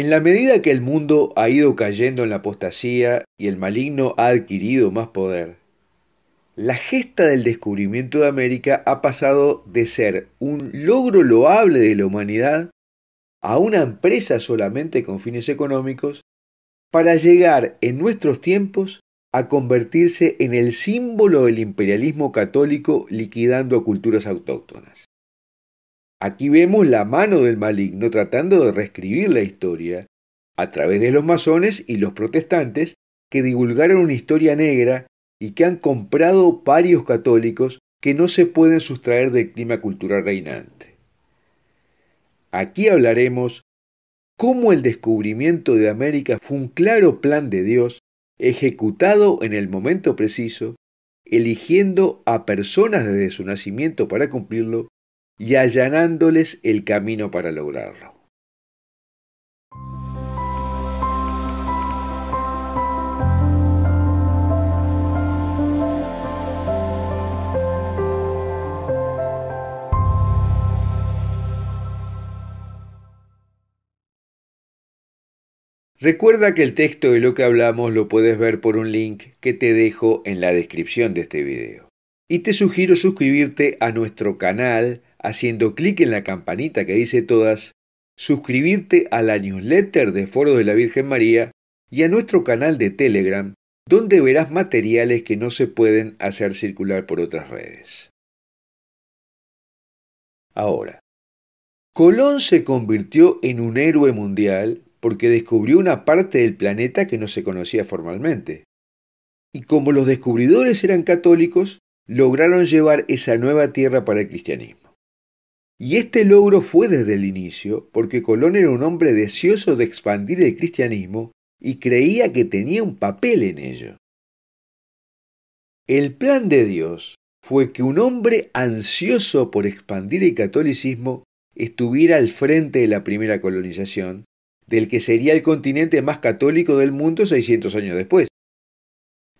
En la medida que el mundo ha ido cayendo en la apostasía y el maligno ha adquirido más poder, la gesta del descubrimiento de América ha pasado de ser un logro loable de la humanidad a una empresa solamente con fines económicos para llegar en nuestros tiempos a convertirse en el símbolo del imperialismo católico liquidando a culturas autóctonas. Aquí vemos la mano del maligno tratando de reescribir la historia a través de los masones y los protestantes que divulgaron una historia negra y que han comprado varios católicos que no se pueden sustraer del clima cultural reinante. Aquí hablaremos cómo el descubrimiento de América fue un claro plan de Dios ejecutado en el momento preciso, eligiendo a personas desde su nacimiento para cumplirlo y allanándoles el camino para lograrlo. Recuerda que el texto de lo que hablamos lo puedes ver por un link que te dejo en la descripción de este video. Y te sugiero suscribirte a nuestro canal haciendo clic en la campanita que dice todas, suscribirte a la newsletter de Foro de la Virgen María y a nuestro canal de Telegram, donde verás materiales que no se pueden hacer circular por otras redes. Ahora, Colón se convirtió en un héroe mundial porque descubrió una parte del planeta que no se conocía formalmente. Y como los descubridores eran católicos, lograron llevar esa nueva tierra para el cristianismo. Y este logro fue desde el inicio, porque Colón era un hombre deseoso de expandir el cristianismo y creía que tenía un papel en ello. El plan de Dios fue que un hombre ansioso por expandir el catolicismo estuviera al frente de la primera colonización, del que sería el continente más católico del mundo 600 años después,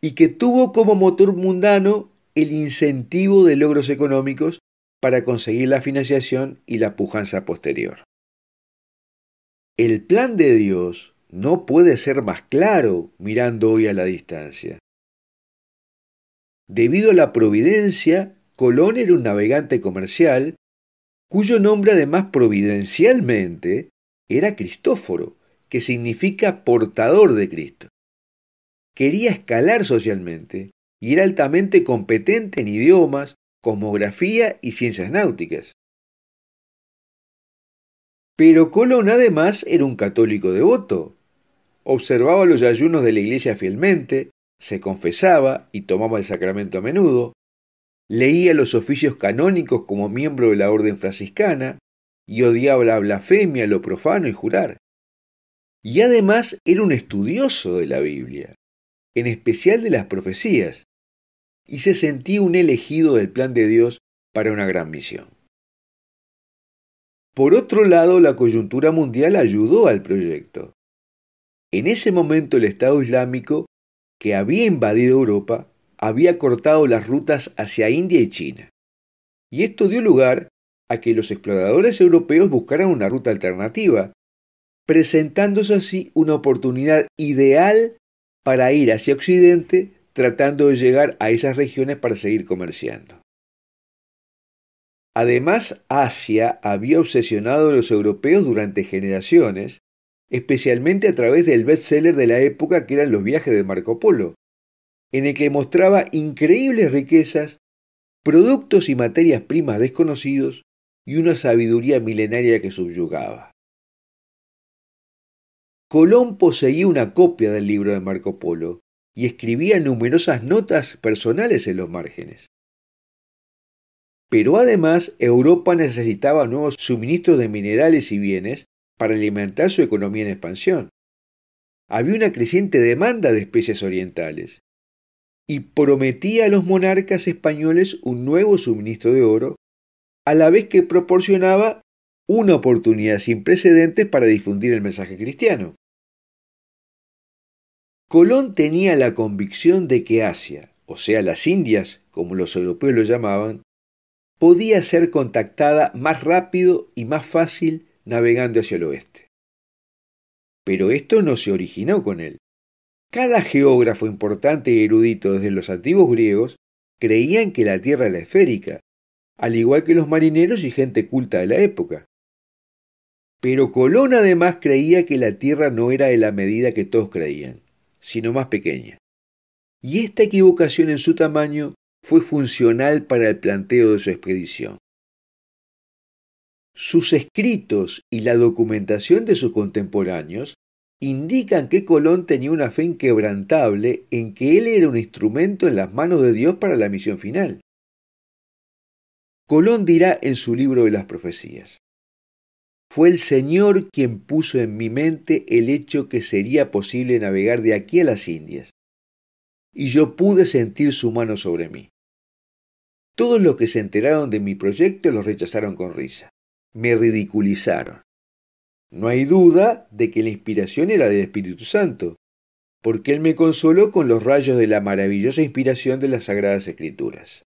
y que tuvo como motor mundano el incentivo de logros económicos para conseguir la financiación y la pujanza posterior. El plan de Dios no puede ser más claro mirando hoy a la distancia. Debido a la providencia, Colón era un navegante comercial cuyo nombre además providencialmente era Cristóforo, que significa portador de Cristo. Quería escalar socialmente y era altamente competente en idiomas, cosmografía y ciencias náuticas. Pero Colón además era un católico devoto. Observaba los ayunos de la iglesia fielmente, se confesaba y tomaba el sacramento a menudo, leía los oficios canónicos como miembro de la orden franciscana y odiaba la blasfemia, lo profano y jurar. Y además era un estudioso de la Biblia, en especial de las profecías y se sentía un elegido del plan de Dios para una gran misión. Por otro lado, la coyuntura mundial ayudó al proyecto. En ese momento el Estado Islámico, que había invadido Europa, había cortado las rutas hacia India y China. Y esto dio lugar a que los exploradores europeos buscaran una ruta alternativa, presentándose así una oportunidad ideal para ir hacia Occidente tratando de llegar a esas regiones para seguir comerciando. Además, Asia había obsesionado a los europeos durante generaciones, especialmente a través del bestseller de la época que eran los viajes de Marco Polo, en el que mostraba increíbles riquezas, productos y materias primas desconocidos y una sabiduría milenaria que subyugaba. Colón poseía una copia del libro de Marco Polo, y escribía numerosas notas personales en los márgenes. Pero además Europa necesitaba nuevos suministros de minerales y bienes para alimentar su economía en expansión. Había una creciente demanda de especies orientales y prometía a los monarcas españoles un nuevo suministro de oro, a la vez que proporcionaba una oportunidad sin precedentes para difundir el mensaje cristiano. Colón tenía la convicción de que Asia, o sea las Indias, como los europeos lo llamaban, podía ser contactada más rápido y más fácil navegando hacia el oeste. Pero esto no se originó con él. Cada geógrafo importante y erudito desde los antiguos griegos creían que la Tierra era esférica, al igual que los marineros y gente culta de la época. Pero Colón además creía que la Tierra no era de la medida que todos creían sino más pequeña. Y esta equivocación en su tamaño fue funcional para el planteo de su expedición. Sus escritos y la documentación de sus contemporáneos indican que Colón tenía una fe inquebrantable en que él era un instrumento en las manos de Dios para la misión final. Colón dirá en su libro de las profecías, fue el Señor quien puso en mi mente el hecho que sería posible navegar de aquí a las Indias, y yo pude sentir su mano sobre mí. Todos los que se enteraron de mi proyecto lo rechazaron con risa, me ridiculizaron. No hay duda de que la inspiración era del Espíritu Santo, porque Él me consoló con los rayos de la maravillosa inspiración de las Sagradas Escrituras.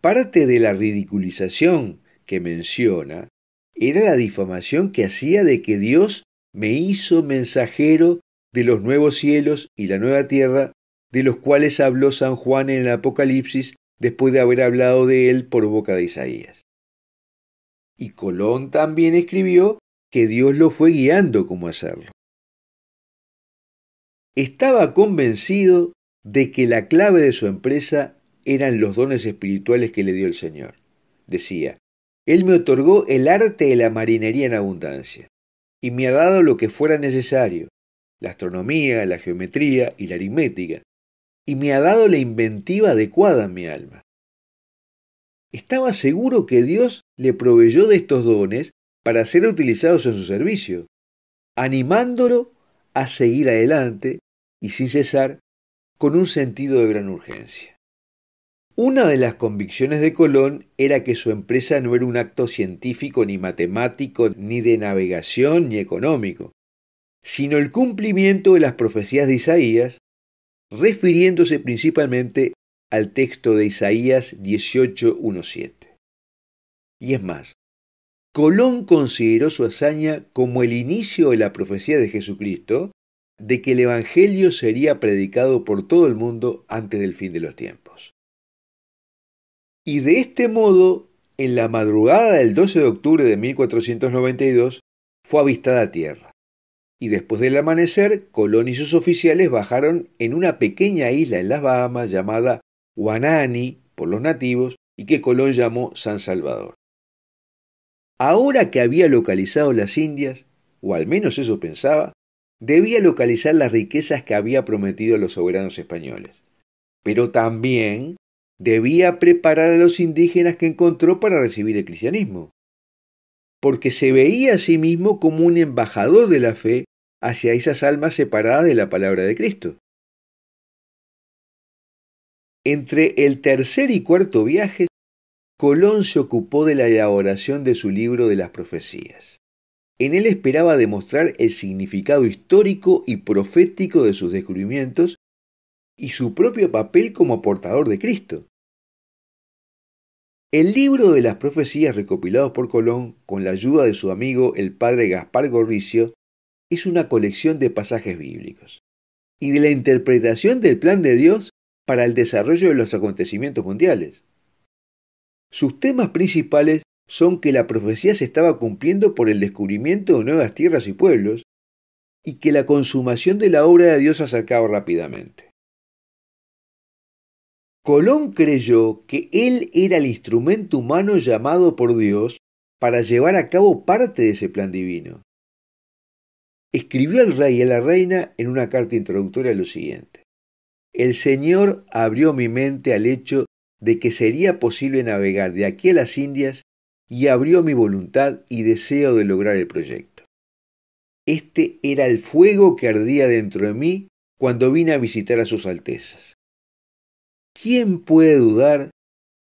Parte de la ridiculización que menciona era la difamación que hacía de que Dios me hizo mensajero de los nuevos cielos y la nueva tierra, de los cuales habló San Juan en el Apocalipsis después de haber hablado de él por boca de Isaías. Y Colón también escribió que Dios lo fue guiando como hacerlo. Estaba convencido de que la clave de su empresa eran los dones espirituales que le dio el Señor. Decía, él me otorgó el arte de la marinería en abundancia, y me ha dado lo que fuera necesario, la astronomía, la geometría y la aritmética, y me ha dado la inventiva adecuada a mi alma. Estaba seguro que Dios le proveyó de estos dones para ser utilizados en su servicio, animándolo a seguir adelante y sin cesar con un sentido de gran urgencia. Una de las convicciones de Colón era que su empresa no era un acto científico ni matemático, ni de navegación, ni económico, sino el cumplimiento de las profecías de Isaías, refiriéndose principalmente al texto de Isaías 18.1.7. Y es más, Colón consideró su hazaña como el inicio de la profecía de Jesucristo de que el Evangelio sería predicado por todo el mundo antes del fin de los tiempos y de este modo, en la madrugada del 12 de octubre de 1492, fue avistada tierra. Y después del amanecer, Colón y sus oficiales bajaron en una pequeña isla en las Bahamas llamada Guanani por los nativos y que Colón llamó San Salvador. Ahora que había localizado las Indias, o al menos eso pensaba, debía localizar las riquezas que había prometido a los soberanos españoles. Pero también debía preparar a los indígenas que encontró para recibir el cristianismo, porque se veía a sí mismo como un embajador de la fe hacia esas almas separadas de la palabra de Cristo. Entre el tercer y cuarto viaje, Colón se ocupó de la elaboración de su libro de las profecías. En él esperaba demostrar el significado histórico y profético de sus descubrimientos y su propio papel como portador de Cristo. El libro de las profecías recopilados por Colón con la ayuda de su amigo el padre Gaspar Gorricio es una colección de pasajes bíblicos y de la interpretación del plan de Dios para el desarrollo de los acontecimientos mundiales. Sus temas principales son que la profecía se estaba cumpliendo por el descubrimiento de nuevas tierras y pueblos y que la consumación de la obra de Dios se acercaba rápidamente. Colón creyó que él era el instrumento humano llamado por Dios para llevar a cabo parte de ese plan divino. Escribió al rey y a la reina en una carta introductoria lo siguiente. El Señor abrió mi mente al hecho de que sería posible navegar de aquí a las Indias y abrió mi voluntad y deseo de lograr el proyecto. Este era el fuego que ardía dentro de mí cuando vine a visitar a sus altezas. ¿Quién puede dudar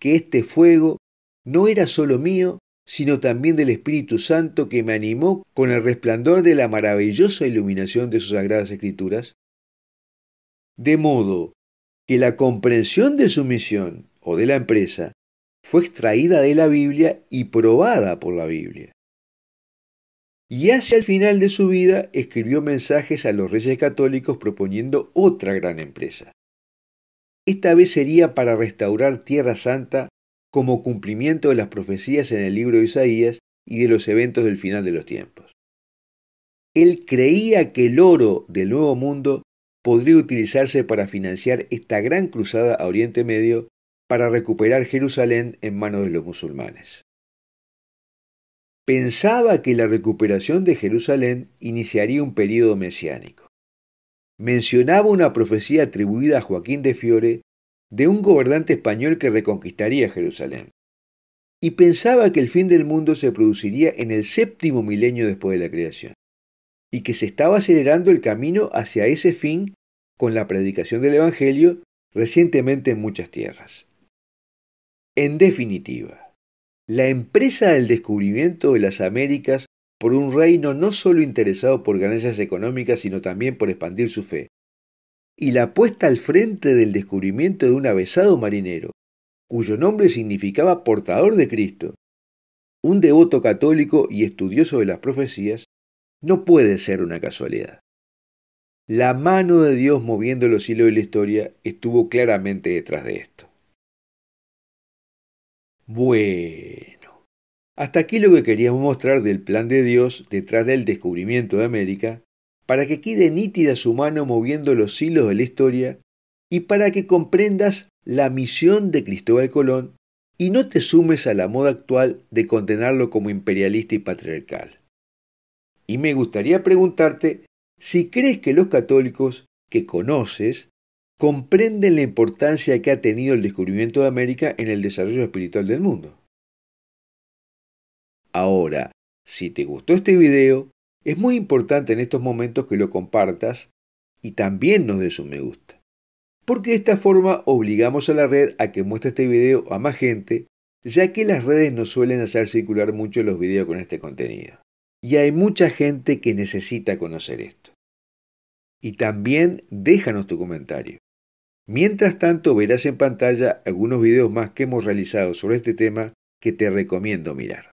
que este fuego no era solo mío, sino también del Espíritu Santo que me animó con el resplandor de la maravillosa iluminación de sus sagradas escrituras? De modo que la comprensión de su misión o de la empresa fue extraída de la Biblia y probada por la Biblia. Y hacia el final de su vida escribió mensajes a los reyes católicos proponiendo otra gran empresa. Esta vez sería para restaurar Tierra Santa como cumplimiento de las profecías en el libro de Isaías y de los eventos del final de los tiempos. Él creía que el oro del Nuevo Mundo podría utilizarse para financiar esta gran cruzada a Oriente Medio para recuperar Jerusalén en manos de los musulmanes. Pensaba que la recuperación de Jerusalén iniciaría un período mesiánico mencionaba una profecía atribuida a Joaquín de Fiore de un gobernante español que reconquistaría Jerusalén, y pensaba que el fin del mundo se produciría en el séptimo milenio después de la creación, y que se estaba acelerando el camino hacia ese fin con la predicación del Evangelio recientemente en muchas tierras. En definitiva, la empresa del descubrimiento de las Américas por un reino no solo interesado por ganancias económicas, sino también por expandir su fe. Y la puesta al frente del descubrimiento de un avesado marinero, cuyo nombre significaba portador de Cristo. Un devoto católico y estudioso de las profecías no puede ser una casualidad. La mano de Dios moviendo los hilos de la historia estuvo claramente detrás de esto. Bueno. Hasta aquí lo que queríamos mostrar del plan de Dios detrás del descubrimiento de América, para que quede nítida su mano moviendo los hilos de la historia y para que comprendas la misión de Cristóbal Colón y no te sumes a la moda actual de condenarlo como imperialista y patriarcal. Y me gustaría preguntarte si crees que los católicos que conoces comprenden la importancia que ha tenido el descubrimiento de América en el desarrollo espiritual del mundo. Ahora, si te gustó este video, es muy importante en estos momentos que lo compartas y también nos des un me gusta. Porque de esta forma obligamos a la red a que muestre este video a más gente, ya que las redes no suelen hacer circular mucho los videos con este contenido. Y hay mucha gente que necesita conocer esto. Y también déjanos tu comentario. Mientras tanto verás en pantalla algunos videos más que hemos realizado sobre este tema que te recomiendo mirar.